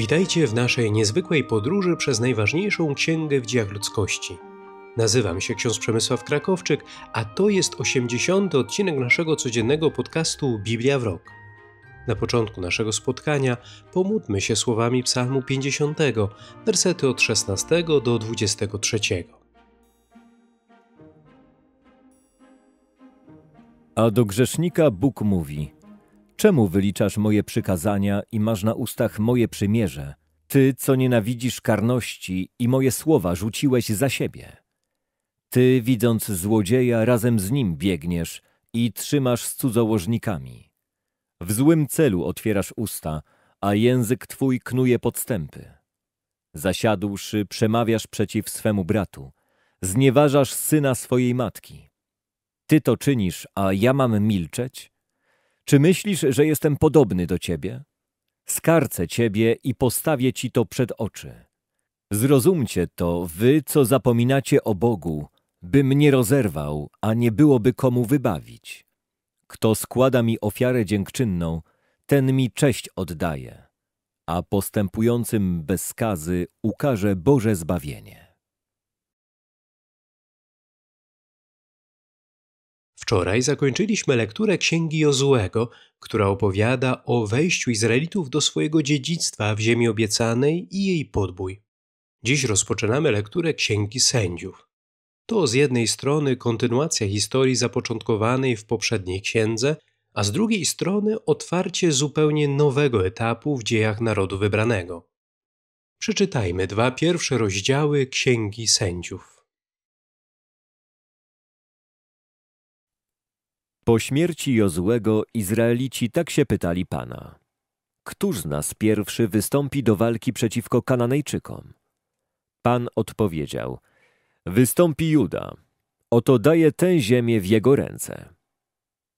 Witajcie w naszej niezwykłej podróży przez najważniejszą księgę w dziejach ludzkości. Nazywam się ksiądz Przemysław Krakowczyk, a to jest 80. odcinek naszego codziennego podcastu Biblia w rok. Na początku naszego spotkania pomódmy się słowami Psalmu 50, wersety od 16 do 23. A do grzesznika Bóg mówi: Czemu wyliczasz moje przykazania i masz na ustach moje przymierze? Ty, co nienawidzisz karności i moje słowa rzuciłeś za siebie. Ty, widząc złodzieja, razem z nim biegniesz i trzymasz z cudzołożnikami. W złym celu otwierasz usta, a język twój knuje podstępy. Zasiadłszy, przemawiasz przeciw swemu bratu. Znieważasz syna swojej matki. Ty to czynisz, a ja mam milczeć? Czy myślisz, że jestem podobny do ciebie? Skarcę ciebie i postawię ci to przed oczy. Zrozumcie to, wy, co zapominacie o Bogu, by mnie rozerwał, a nie byłoby komu wybawić. Kto składa mi ofiarę dziękczynną, ten mi cześć oddaje, a postępującym bez skazy ukaże Boże zbawienie. Wczoraj zakończyliśmy lekturę księgi Jozuego, która opowiada o wejściu Izraelitów do swojego dziedzictwa w ziemi obiecanej i jej podbój. Dziś rozpoczynamy lekturę księgi sędziów. To z jednej strony kontynuacja historii zapoczątkowanej w poprzedniej księdze, a z drugiej strony otwarcie zupełnie nowego etapu w dziejach narodu wybranego. Przeczytajmy dwa pierwsze rozdziały Księgi Sędziów. Po śmierci Jozłego Izraelici tak się pytali Pana. Któż z nas pierwszy wystąpi do walki przeciwko Kananejczykom? Pan odpowiedział, wystąpi Juda, oto daje tę ziemię w jego ręce.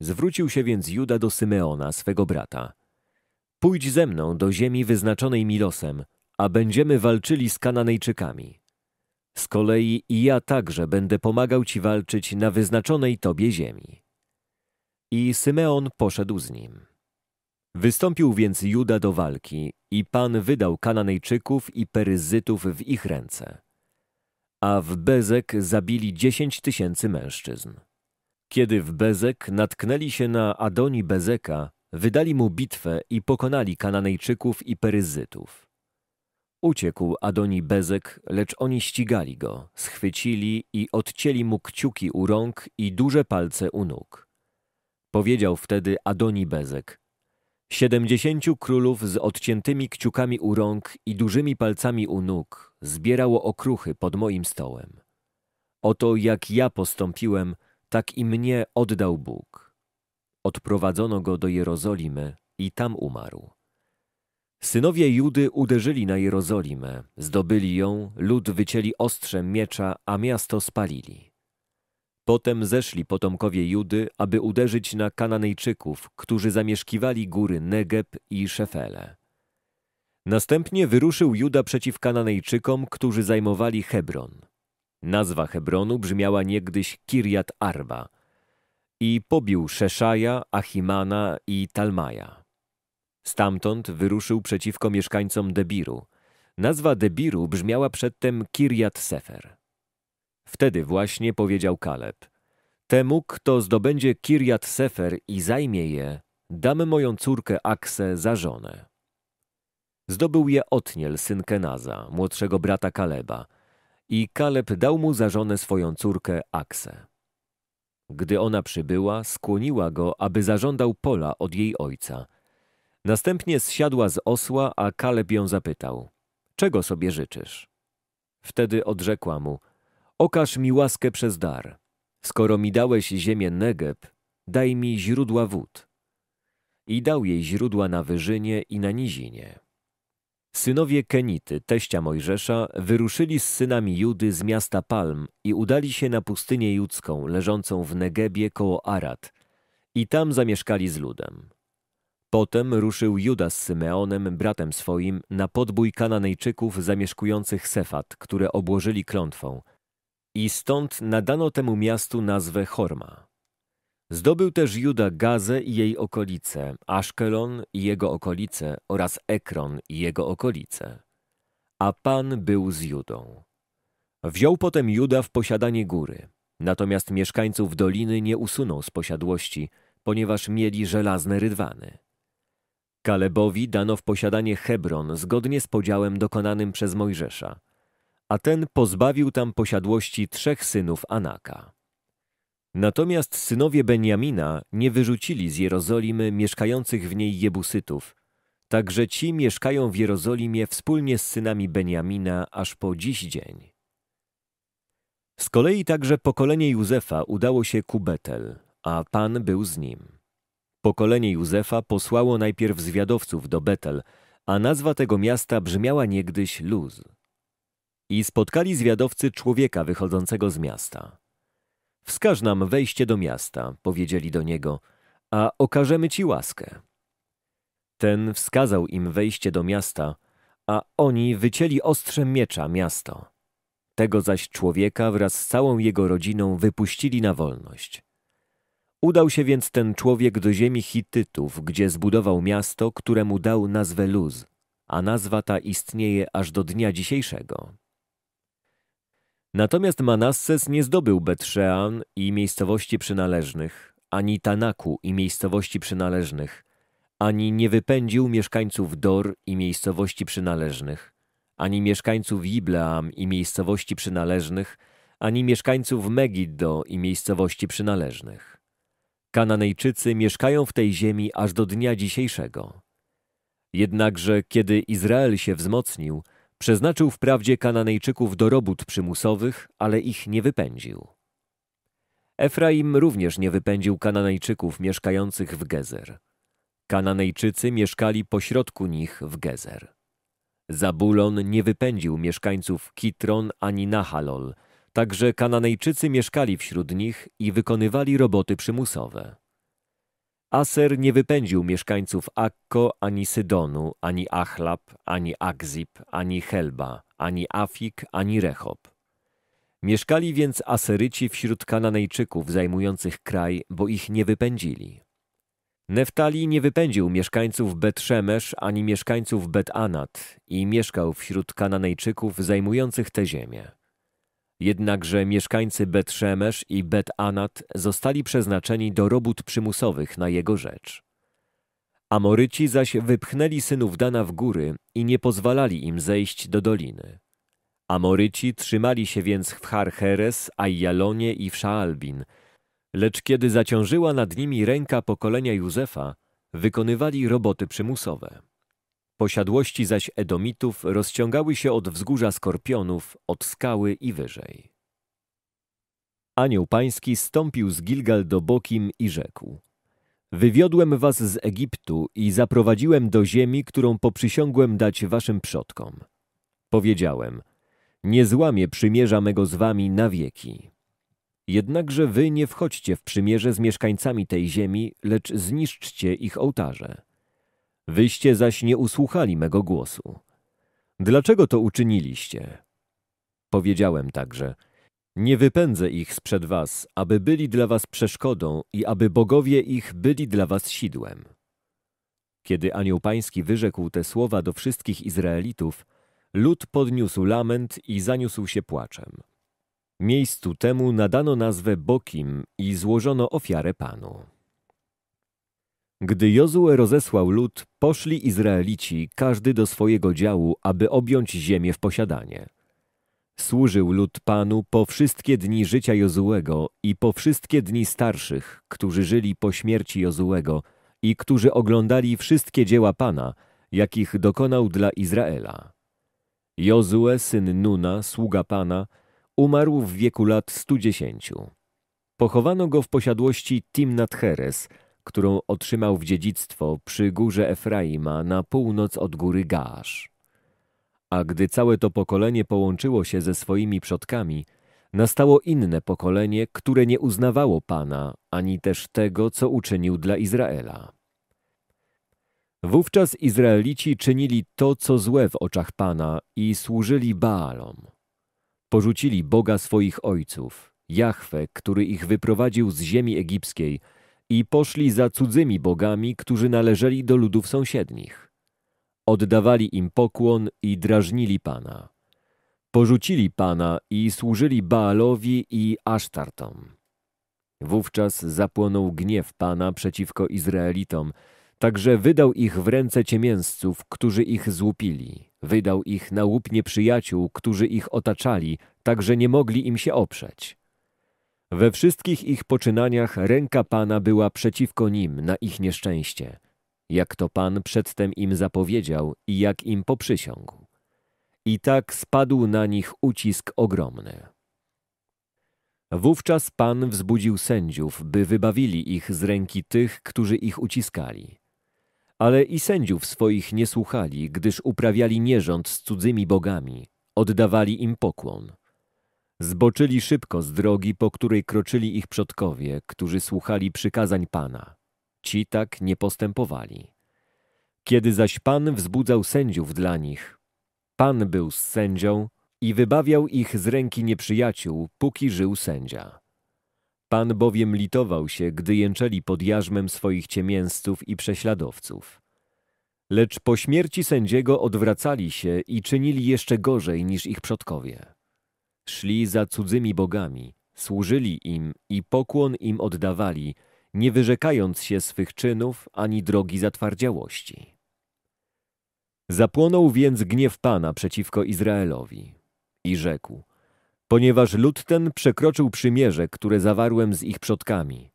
Zwrócił się więc Juda do Symeona, swego brata. Pójdź ze mną do ziemi wyznaczonej mi losem, a będziemy walczyli z Kananejczykami. Z kolei i ja także będę pomagał ci walczyć na wyznaczonej tobie ziemi. I Symeon poszedł z nim. Wystąpił więc Juda do walki i Pan wydał Kananejczyków i Peryzytów w ich ręce. A w Bezek zabili dziesięć tysięcy mężczyzn. Kiedy w Bezek natknęli się na Adoni Bezeka, wydali mu bitwę i pokonali Kananejczyków i Peryzytów. Uciekł Adoni Bezek, lecz oni ścigali go, schwycili i odcięli mu kciuki u rąk i duże palce u nóg. Powiedział wtedy Adoni Bezek. Siedemdziesięciu królów z odciętymi kciukami u rąk i dużymi palcami u nóg zbierało okruchy pod moim stołem. Oto jak ja postąpiłem, tak i mnie oddał Bóg. Odprowadzono go do Jerozolimy i tam umarł. Synowie Judy uderzyli na Jerozolimę, zdobyli ją, lud wycięli ostrzem miecza, a miasto spalili. Potem zeszli potomkowie Judy, aby uderzyć na Kananejczyków, którzy zamieszkiwali góry Negeb i Szefele. Następnie wyruszył Juda przeciw Kananejczykom, którzy zajmowali Hebron. Nazwa Hebronu brzmiała niegdyś Kirjat Arba i pobił Szeszaja, Achimana i Talmaja. Stamtąd wyruszył przeciwko mieszkańcom Debiru. Nazwa Debiru brzmiała przedtem Kirjat Sefer. Wtedy właśnie powiedział Kaleb. Temu, kto zdobędzie Kirjat Sefer i zajmie je, dam moją córkę Aksę za żonę. Zdobył je Otniel, syn Kenaza, młodszego brata Kaleba, i Kaleb dał mu za żonę swoją córkę Aksę. Gdy ona przybyła, skłoniła go, aby zażądał pola od jej ojca. Następnie zsiadła z osła, a Kaleb ją zapytał – czego sobie życzysz? Wtedy odrzekła mu – Okaż mi łaskę przez dar. Skoro mi dałeś ziemię Negeb, daj mi źródła wód. I dał jej źródła na wyżynie i na nizinie. Synowie Kenity, teścia Mojżesza, wyruszyli z synami Judy z miasta Palm i udali się na pustynię judzką leżącą w Negebie koło Arad i tam zamieszkali z ludem. Potem ruszył Juda z Symeonem, bratem swoim, na podbój Kananejczyków zamieszkujących Sefat, które obłożyli klątwą – i stąd nadano temu miastu nazwę Horma. Zdobył też Juda Gazę i jej okolice, Aszkelon i jego okolice oraz Ekron i jego okolice. A Pan był z Judą. Wziął potem Juda w posiadanie góry, natomiast mieszkańców doliny nie usunął z posiadłości, ponieważ mieli żelazne rydwany. Kalebowi dano w posiadanie Hebron zgodnie z podziałem dokonanym przez Mojżesza – a ten pozbawił tam posiadłości trzech synów Anaka. Natomiast synowie Benjamina nie wyrzucili z Jerozolimy mieszkających w niej Jebusytów, także ci mieszkają w Jerozolimie wspólnie z synami Benjamina aż po dziś dzień. Z kolei także pokolenie Józefa udało się ku Betel, a Pan był z nim. Pokolenie Józefa posłało najpierw zwiadowców do Betel, a nazwa tego miasta brzmiała niegdyś Luz i spotkali zwiadowcy człowieka wychodzącego z miasta. Wskaż nam wejście do miasta, powiedzieli do niego, a okażemy ci łaskę. Ten wskazał im wejście do miasta, a oni wycięli ostrzem miecza miasto. Tego zaś człowieka wraz z całą jego rodziną wypuścili na wolność. Udał się więc ten człowiek do ziemi Hitytów, gdzie zbudował miasto, któremu dał nazwę Luz, a nazwa ta istnieje aż do dnia dzisiejszego. Natomiast Manasses nie zdobył Betrzean i miejscowości przynależnych, ani Tanaku i miejscowości przynależnych, ani nie wypędził mieszkańców Dor i miejscowości przynależnych, ani mieszkańców Jibleam i miejscowości przynależnych, ani mieszkańców Megiddo i miejscowości przynależnych. Kananejczycy mieszkają w tej ziemi aż do dnia dzisiejszego. Jednakże, kiedy Izrael się wzmocnił – Przeznaczył wprawdzie Kananejczyków do robót przymusowych, ale ich nie wypędził. Efraim również nie wypędził Kananejczyków mieszkających w Gezer. Kananejczycy mieszkali pośrodku nich w Gezer. Zabulon nie wypędził mieszkańców Kitron ani Nahalol, także Kananejczycy mieszkali wśród nich i wykonywali roboty przymusowe. Aser nie wypędził mieszkańców Akko, ani Sydonu, ani Achlab, ani Akzib, ani Helba, ani Afik, ani Rechob. Mieszkali więc Aseryci wśród Kananejczyków zajmujących kraj, bo ich nie wypędzili. Neftali nie wypędził mieszkańców bet ani mieszkańców Bet-Anat i mieszkał wśród Kananejczyków zajmujących te ziemię. Jednakże mieszkańcy Bet-Szemesz i Bet-Anat zostali przeznaczeni do robót przymusowych na jego rzecz. Amoryci zaś wypchnęli synów Dana w góry i nie pozwalali im zejść do doliny. Amoryci trzymali się więc w Harheres, Ajalonie i w Szaalbin, lecz kiedy zaciążyła nad nimi ręka pokolenia Józefa, wykonywali roboty przymusowe. Posiadłości zaś Edomitów rozciągały się od wzgórza Skorpionów, od skały i wyżej. Anioł pański stąpił z Gilgal do Bokim i rzekł Wywiodłem was z Egiptu i zaprowadziłem do ziemi, którą poprzysiągłem dać waszym przodkom. Powiedziałem, nie złamie przymierza mego z wami na wieki. Jednakże wy nie wchodźcie w przymierze z mieszkańcami tej ziemi, lecz zniszczcie ich ołtarze. Wyście zaś nie usłuchali mego głosu. Dlaczego to uczyniliście? Powiedziałem także, nie wypędzę ich sprzed was, aby byli dla was przeszkodą i aby bogowie ich byli dla was sidłem. Kiedy anioł pański wyrzekł te słowa do wszystkich Izraelitów, lud podniósł lament i zaniósł się płaczem. Miejscu temu nadano nazwę Bokim i złożono ofiarę Panu. Gdy Jozue rozesłał lud, poszli Izraelici, każdy do swojego działu, aby objąć ziemię w posiadanie. Służył lud Panu po wszystkie dni życia Jozułego i po wszystkie dni starszych, którzy żyli po śmierci Jozułego i którzy oglądali wszystkie dzieła Pana, jakich dokonał dla Izraela. Jozue, syn Nuna, sługa Pana, umarł w wieku lat 110. Pochowano go w posiadłości Timnat Heres – którą otrzymał w dziedzictwo przy górze Efraima na północ od góry Gasz. A gdy całe to pokolenie połączyło się ze swoimi przodkami, nastało inne pokolenie, które nie uznawało Pana, ani też tego, co uczynił dla Izraela. Wówczas Izraelici czynili to, co złe w oczach Pana i służyli Baalom. Porzucili Boga swoich ojców, Jahwe, który ich wyprowadził z ziemi egipskiej – i poszli za cudzymi bogami, którzy należeli do ludów sąsiednich. Oddawali im pokłon i drażnili Pana. Porzucili Pana i służyli Baalowi i Asztartom. Wówczas zapłonął gniew Pana przeciwko Izraelitom, także wydał ich w ręce ciemięzców, którzy ich złupili. Wydał ich na łup nieprzyjaciół, którzy ich otaczali, tak że nie mogli im się oprzeć. We wszystkich ich poczynaniach ręka Pana była przeciwko nim na ich nieszczęście, jak to Pan przedtem im zapowiedział i jak im poprzysiągł. I tak spadł na nich ucisk ogromny. Wówczas Pan wzbudził sędziów, by wybawili ich z ręki tych, którzy ich uciskali. Ale i sędziów swoich nie słuchali, gdyż uprawiali nierząd z cudzymi bogami, oddawali im pokłon. Zboczyli szybko z drogi, po której kroczyli ich przodkowie, którzy słuchali przykazań Pana. Ci tak nie postępowali. Kiedy zaś Pan wzbudzał sędziów dla nich, Pan był z sędzią i wybawiał ich z ręki nieprzyjaciół, póki żył sędzia. Pan bowiem litował się, gdy jęczeli pod jarzmem swoich ciemięzców i prześladowców. Lecz po śmierci sędziego odwracali się i czynili jeszcze gorzej niż ich przodkowie. Szli za cudzymi bogami, służyli im i pokłon im oddawali, nie wyrzekając się swych czynów ani drogi zatwardziałości. Zapłonął więc gniew Pana przeciwko Izraelowi i rzekł, ponieważ lud ten przekroczył przymierze, które zawarłem z ich przodkami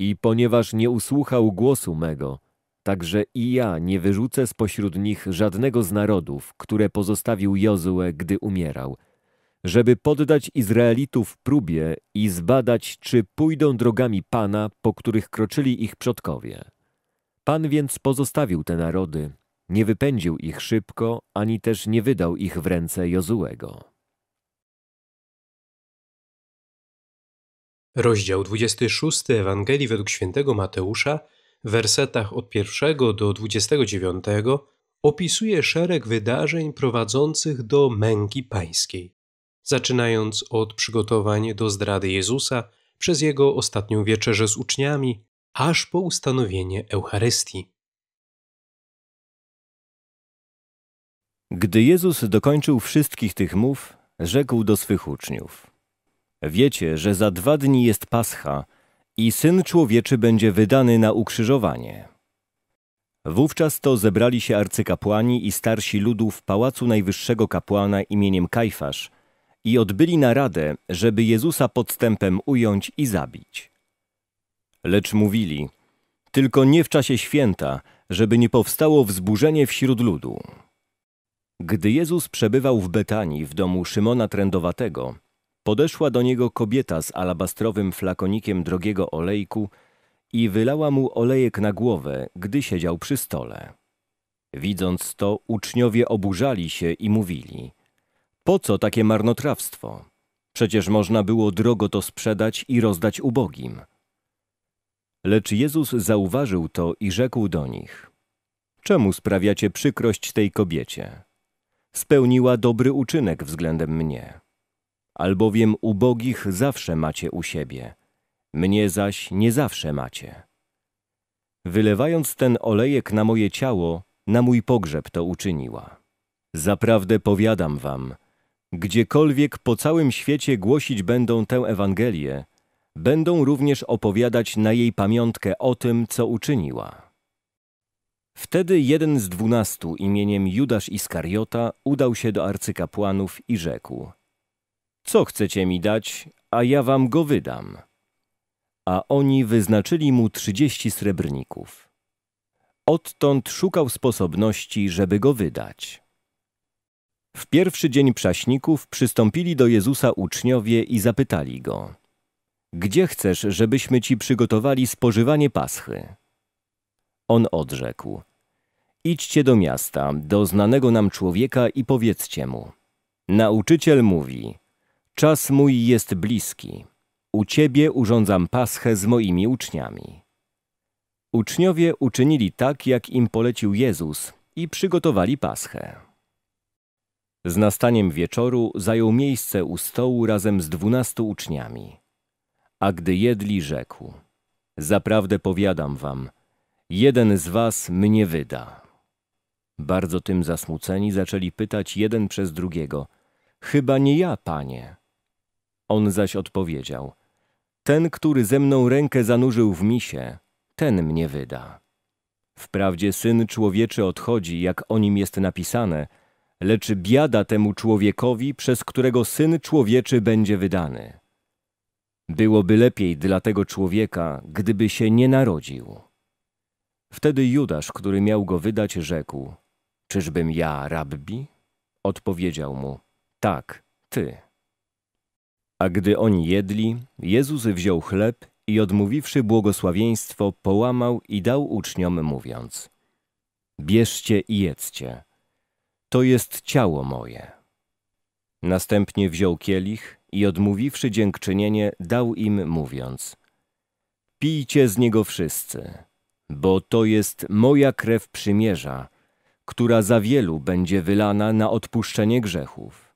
i ponieważ nie usłuchał głosu mego, także i ja nie wyrzucę spośród nich żadnego z narodów, które pozostawił Jozue, gdy umierał – żeby poddać Izraelitów próbie i zbadać, czy pójdą drogami Pana, po których kroczyli ich przodkowie. Pan więc pozostawił te narody, nie wypędził ich szybko, ani też nie wydał ich w ręce Jozułego. Rozdział 26 Ewangelii według świętego Mateusza w wersetach od 1 do 29 opisuje szereg wydarzeń prowadzących do męki pańskiej zaczynając od przygotowań do zdrady Jezusa przez jego ostatnią wieczerzę z uczniami, aż po ustanowienie Eucharystii. Gdy Jezus dokończył wszystkich tych mów, rzekł do swych uczniów: Wiecie, że za dwa dni jest Pascha i syn człowieczy będzie wydany na ukrzyżowanie. Wówczas to zebrali się arcykapłani i starsi ludu w pałacu najwyższego kapłana imieniem Kajfasz i odbyli naradę, żeby Jezusa podstępem ująć i zabić. Lecz mówili, tylko nie w czasie święta, żeby nie powstało wzburzenie wśród ludu. Gdy Jezus przebywał w Betanii w domu Szymona Trendowatego, podeszła do niego kobieta z alabastrowym flakonikiem drogiego olejku i wylała mu olejek na głowę, gdy siedział przy stole. Widząc to, uczniowie oburzali się i mówili – po co takie marnotrawstwo? Przecież można było drogo to sprzedać i rozdać ubogim. Lecz Jezus zauważył to i rzekł do nich: Czemu sprawiacie przykrość tej kobiecie? Spełniła dobry uczynek względem mnie. Albowiem ubogich zawsze macie u siebie, mnie zaś nie zawsze macie. Wylewając ten olejek na moje ciało, na mój pogrzeb to uczyniła. Zaprawdę powiadam wam, Gdziekolwiek po całym świecie głosić będą tę Ewangelię, będą również opowiadać na jej pamiątkę o tym, co uczyniła. Wtedy jeden z dwunastu imieniem Judasz Iskariota udał się do arcykapłanów i rzekł Co chcecie mi dać, a ja wam go wydam. A oni wyznaczyli mu trzydzieści srebrników. Odtąd szukał sposobności, żeby go wydać. W pierwszy dzień prześników przystąpili do Jezusa uczniowie i zapytali Go, Gdzie chcesz, żebyśmy Ci przygotowali spożywanie Paschy? On odrzekł, Idźcie do miasta, do znanego nam człowieka i powiedzcie mu, Nauczyciel mówi, czas mój jest bliski, u Ciebie urządzam Paschę z moimi uczniami. Uczniowie uczynili tak, jak im polecił Jezus i przygotowali Paschę. Z nastaniem wieczoru zajął miejsce u stołu razem z dwunastu uczniami. A gdy jedli, rzekł: Zaprawdę powiadam wam, jeden z was mnie wyda. Bardzo tym zasmuceni zaczęli pytać jeden przez drugiego: Chyba nie ja, panie. On zaś odpowiedział: Ten, który ze mną rękę zanurzył w misie, ten mnie wyda. Wprawdzie syn człowieczy odchodzi, jak o nim jest napisane lecz biada temu człowiekowi, przez którego Syn Człowieczy będzie wydany. Byłoby lepiej dla tego człowieka, gdyby się nie narodził. Wtedy Judasz, który miał go wydać, rzekł, czyżbym ja rabbi? Odpowiedział mu, tak, ty. A gdy oni jedli, Jezus wziął chleb i odmówiwszy błogosławieństwo, połamał i dał uczniom, mówiąc: Bierzcie i jedzcie. To jest ciało moje. Następnie wziął kielich i odmówiwszy dziękczynienie, dał im mówiąc: Pijcie z niego wszyscy, bo to jest moja krew przymierza, która za wielu będzie wylana na odpuszczenie grzechów.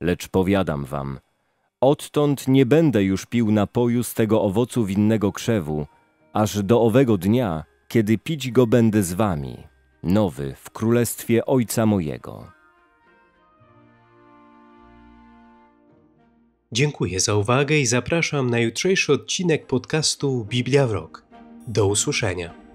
Lecz powiadam wam, odtąd nie będę już pił napoju z tego owocu winnego krzewu, aż do owego dnia, kiedy pić go będę z wami nowy w królestwie Ojca mojego. Dziękuję za uwagę i zapraszam na jutrzejszy odcinek podcastu Biblia w Rok. Do usłyszenia.